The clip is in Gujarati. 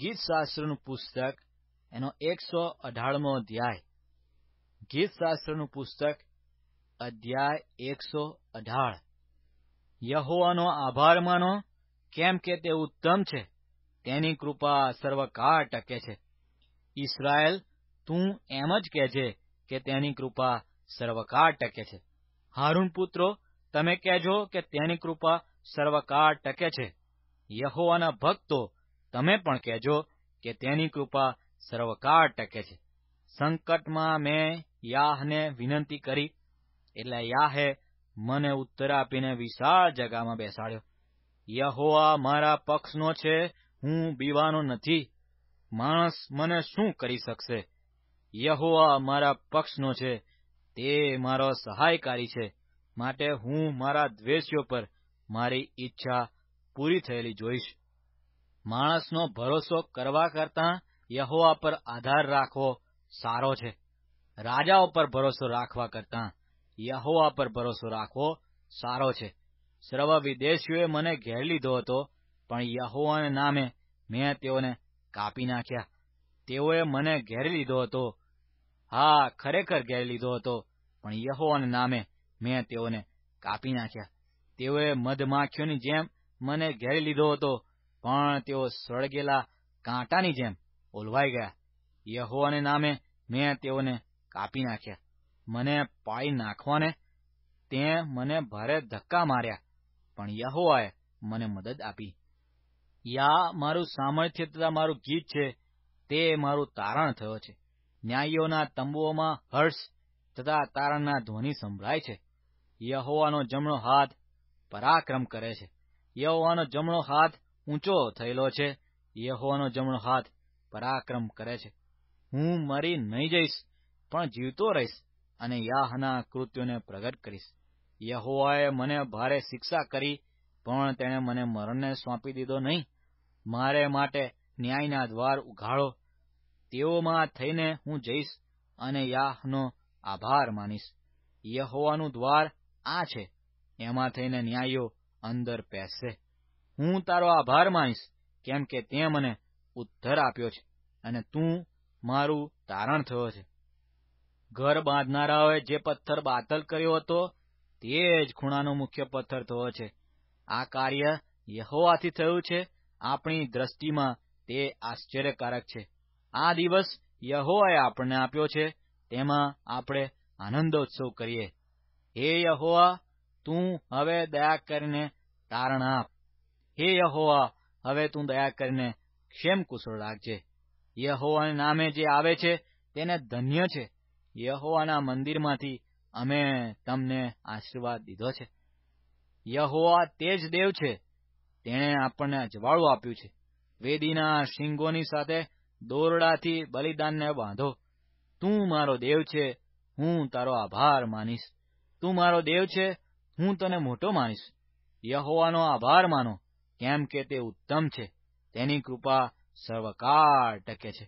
ગીતશાસ્ત્રનું પુસ્તક એનો એકસો અઢારમો અધ્યાય ગીતશાસ્ત્રનું પુસ્તક અધ્યાય એકસો અઢાર યહોવાનો આભાર માનો કેમ કે તે ઉત્તમ છે તેની કૃપા સર્વકાળ ટકે છે ઇસરાયલ તું એમ જ કહેજે કે તેની કૃપા સર્વકાળ ટકે છે હારૂન પુત્રો તમે કહેજો કે તેની કૃપા સર્વકાળ ટકે છે યહોવાના ભક્તો તમે પણ કહેજો કે તેની કૃપા સર્વકાળ ટકે છે સંકટમાં મેં યાહને વિનંતી કરી એટલે યાહે મને ઉત્તર આપીને વિશાળ જગામાં બેસાડ્યો યહોવા મારા પક્ષનો છે હું બીવાનો નથી માણસ મને શું કરી શકશે યહોવા મારા પક્ષનો છે તે મારો સહાયકારી છે માટે હું મારા દ્વેષીઓ પર મારી ઈચ્છા પૂરી થયેલી જોઈશ માણસનો ભરોસો કરવા કરતાં યહોવા પર આધાર રાખવો સારો છે રાજાઓ પર ભરોસો રાખવા કરતાં યહોવા પર ભરોસો રાખવો સારો છે સર્વ વિદેશીઓએ મને ઘેર લીધો હતો પણ યહોવાના નામે મેં તેઓને કાપી નાખ્યા તેઓએ મને ઘેરી લીધો હતો હા ખરેખર ઘેરી લીધો હતો પણ યહોવાના નામે મેં તેઓને કાપી નાખ્યા તેઓએ મધમાખીઓની જેમ મને ઘેરી લીધો હતો પણ તેઓ સળગેલા કાંટાની જેમ ઓલવાઈ ગયા યહોવાને નામે મેં તેઓને કાપી નાખ્યા મને પાઈ નાખવાને તે મને ભારે ધક્કા માર્યા પણ યહોવાએ મને મદદ આપી યા મારું સામર્થ્ય તથા મારું ગીત છે તે મારું તારણ થયો છે ન્યાયીઓના તંબુઓમાં હર્ષ તથા તારણના ધ્વનિ સંભળાય છે યહોવાનો જમણો હાથ પરાક્રમ કરે છે યહોવાનો જમણો હાથ ઊંચો થયેલો છે યહોવાનો જમણો હાથ પરાક્રમ કરે છે હું મરી નહીં જઈશ પણ જીવતો રહીશ અને યાહના કૃત્યોને પ્રગટ કરીશ યહોવાએ મને ભારે શિક્ષા કરી પણ તેણે મને મરણને સોંપી દીધો નહીં મારે માટે ન્યાયના દ્વાર ઉઘાડો તેઓમાં થઈને હું જઈશ અને યાહનો આભાર માનીશ યહોવાનું દ્વાર આ છે એમાં થઈને ન્યાયીઓ અંદર પેસશે હું તારો આભાર માનીશ કેમ કે તે મને ઉદ્ધાર આપ્યો છે અને તું મારું તારણ થયો છે ઘર બાંધનારાઓએ જે પથ્થર બાતલ કર્યો હતો તે જ ખૂણાનો મુખ્ય પથ્થર થયો છે આ કાર્ય યહોવાથી થયું છે આપણી દ્રષ્ટિમાં તે આશ્ચર્યકારક છે આ દિવસ યહોવાએ આપણને આપ્યો છે તેમાં આપણે આનંદોત્સવ કરીએ હે યહોવા તું હવે દયા કરીને તારણ આપ હે યહોવા હવે તું દયા કરીને ક્ષેમ કુશળ રાખજે યહોવાના નામે જે આવે છે તેને ધન્ય છે યહોવાના મંદિરમાંથી અમે તમને આશીર્વાદ દીધો છે યહોવા તે જ દેવ છે તેણે આપણને અજવાળું આપ્યું છે વેદીના શિંગોની સાથે દોરડાથી બલિદાનને બાંધો તું મારો દેવ છે હું તારો આભાર માનીશ તું મારો દેવ છે હું તને મોટો માનીશ યહોવાનો આભાર માનો કેમ કે તે ઉત્તમ છે તેની કૃપા સર્વકાળ ટકે છે